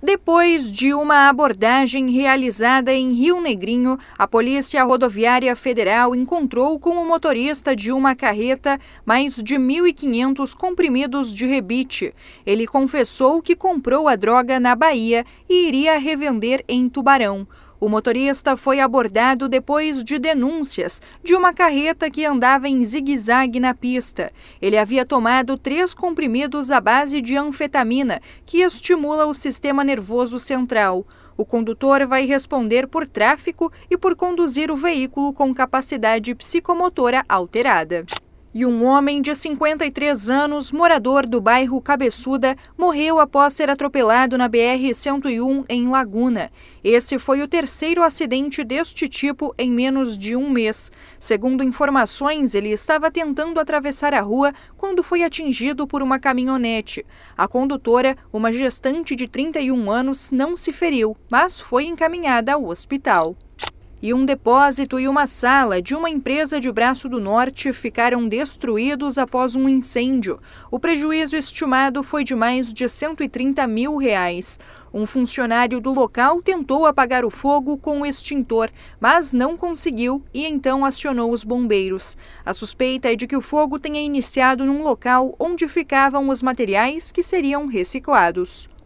Depois de uma abordagem realizada em Rio Negrinho, a Polícia Rodoviária Federal encontrou com o motorista de uma carreta mais de 1.500 comprimidos de rebite. Ele confessou que comprou a droga na Bahia e iria revender em Tubarão. O motorista foi abordado depois de denúncias de uma carreta que andava em zigue-zague na pista. Ele havia tomado três comprimidos à base de anfetamina, que estimula o sistema nervoso central. O condutor vai responder por tráfico e por conduzir o veículo com capacidade psicomotora alterada e um homem de 53 anos, morador do bairro Cabeçuda, morreu após ser atropelado na BR-101 em Laguna. Esse foi o terceiro acidente deste tipo em menos de um mês. Segundo informações, ele estava tentando atravessar a rua quando foi atingido por uma caminhonete. A condutora, uma gestante de 31 anos, não se feriu, mas foi encaminhada ao hospital e um depósito e uma sala de uma empresa de Braço do Norte ficaram destruídos após um incêndio. O prejuízo estimado foi de mais de 130 mil reais. Um funcionário do local tentou apagar o fogo com o extintor, mas não conseguiu e então acionou os bombeiros. A suspeita é de que o fogo tenha iniciado num local onde ficavam os materiais que seriam reciclados.